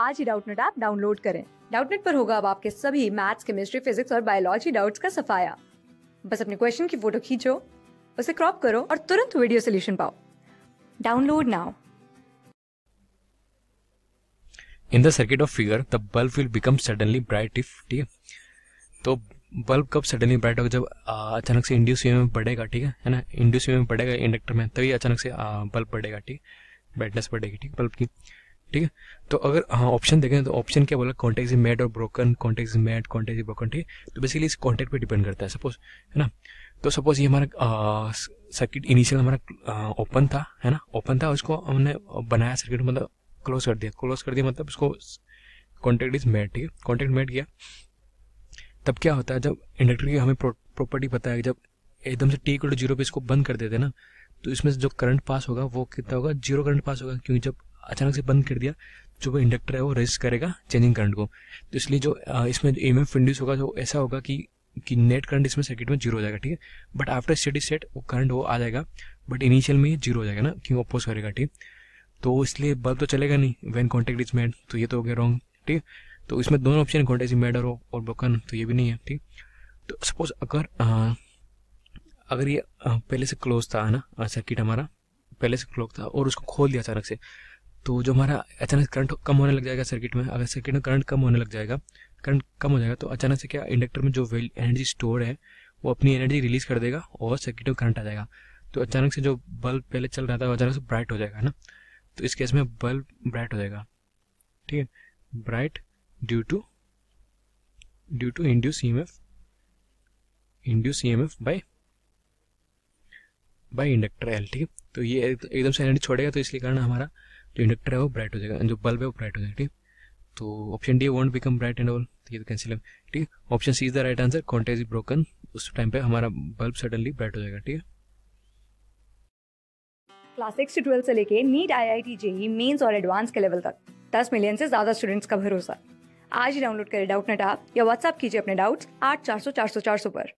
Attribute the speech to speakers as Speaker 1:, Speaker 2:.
Speaker 1: आज ही Doubtnut app download करें डाउटनेट पर होगा अब आपके सभी मैथ्स केमिस्ट्री फिजिक्स और बायोलॉजी डाउट्स का सफाया बस अपने क्वेश्चन की फोटो खींचो उसे क्रॉप करो और तुरंत वीडियो सोल्यूशन पाओ download now
Speaker 2: in the circuit of figure the bulb will become suddenly bright if ठीक है तो बल्ब कब सडनली ब्राइट होगा जब अचानक से इंड्यूस वे में बढ़ेगा ठीक है है ना इंड्यूस वे में बढ़ेगा इंडक्टर में तभी अचानक से बल्ब बढ़ेगा ठीक है ब्राइटनेस बढ़ेगी ठीक बल्ब की ठीक है तो अगर हाँ ऑप्शन देखें तो ऑप्शन क्या बोला कॉन्टेक्ट इज मेड और broken contact is made contact is broken ठीक है तो बेसिकली इस कॉन्टेक्ट पे डिपेंड करता है सपोज है ना तो सपोज ये हमारा सर्किट इनिशियल हमारा ओपन था है ना ओपन था उसको हमने बनाया सर्किट मतलब क्लोज कर दिया क्लोज कर दिया मतलब उसको कॉन्टेक्ट इज मेड ठीक है कॉन्टेक्ट मेड किया तब क्या होता है जब इंडक्टर की हमें प्रॉपर्टी पता है जब एकदम से टी इक्वल टू जीरो पे इसको बंद कर देते हैं ना तो इसमें जो करंट पास होगा वो कितना होगा जीरो करंट पास होगा क्योंकि जब अचानक से बंद कर दिया जो वो इंडक्टर है वो रेजिस्ट करेगा चेंजिंग करंट को तो इसलिए जो इसमें एम एफ इंड्यूस होगा जो तो ऐसा होगा कि कि नेट करंट इसमें सर्किट में जीरो हो जाएगा ठीक है बट आफ्टर स्टडी सेट वो करंट वो आ जाएगा बट इनिशियल में ये जीरो हो जाएगा ना क्योंकि अपोज करेगा ठीक तो इसलिए बल्ब तो चलेगा नहीं वैन कॉन्टेक्ट इज मेड तो ये तो हो गया रॉन्ग ठीक तो इसमें दोनों ऑप्शन कॉन्टेक्ट इज मेड और और ब्रोकन तो ये भी नहीं है ठीक तो सपोज अगर अगर ये पहले से क्लोज था ना सर्किट हमारा पहले से क्लोज था और उसको खोल दिया अचानक से तो जो हमारा अचानक करंट कम होने लग जाएगा सर्किट में अगर सर्किट में करंट कम होने लग जाएगा करंट कम हो जाएगा तो अचानक से क्या इंडक्टर में जो एनर्जी स्टोर है वो अपनी एनर्जी रिलीज कर देगा और सर्किट में करंट आ जाएगा तो अचानक से जो बल्ब पहले चल रहा था अचानक से ब्राइट हो जाएगा ना तो इस केस में बल्ब ब्राइट हो जाएगा ठीक है bright due to due to induce E M F induce E M F by by inductor L ठीक है तो ये एकदम से एनर्जी छोड़ेगा तो इसलिए कारण हमारा जो तो इंडक्टर है वो ब्राइट हो जाएगा जो बल्ब है वो ब्राइट हो जाएगा ठीक तो option D won't become bright and all ये तो कैंसिल है ठीक है option C is the right answer contact is broken उस टाइम पे हमारा बल्ब सडनली ब्राइट हो जाएगा ठीक है
Speaker 1: क्लास सिक्स से ट्वेल्थ से लेके NEET I I T JEE mains और एडवांस के लेवल तक दस मिलियन से ज्यादा स्टूडेंट्स का भरोसा आज ही डाउनलोड करें डाउट नेट आप या व्हाट्सअप कीजिए अपने डाउट्स आठ चार सौ चार सौ चार सौ पर